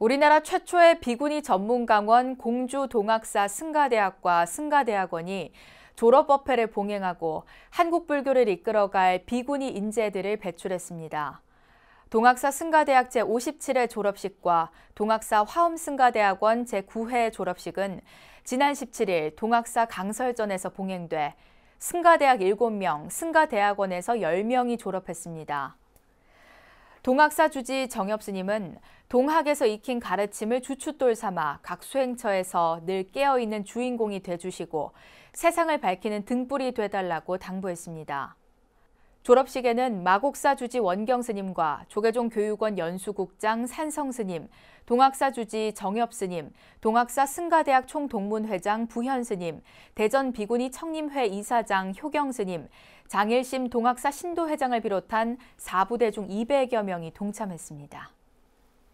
우리나라 최초의 비구니 전문 강원 공주동학사 승가대학과 승가대학원이 졸업법회를 봉행하고 한국불교를 이끌어갈 비구니 인재들을 배출했습니다. 동학사 승가대학 제57회 졸업식과 동학사 화엄승가대학원 제9회 졸업식은 지난 17일 동학사 강설전에서 봉행돼 승가대학 7명, 승가대학원에서 10명이 졸업했습니다. 동학사 주지 정엽 스님은 동학에서 익힌 가르침을 주춧돌 삼아 각 수행처에서 늘 깨어있는 주인공이 돼주시고 세상을 밝히는 등불이 돼달라고 당부했습니다. 졸업식에는 마곡사 주지 원경 스님과 조계종 교육원 연수국장 산성 스님, 동학사 주지 정엽 스님, 동학사 승가대학 총동문회장 부현 스님, 대전 비구니 청림회 이사장 효경 스님, 장일심 동학사 신도회장을 비롯한 4부대 중 200여 명이 동참했습니다.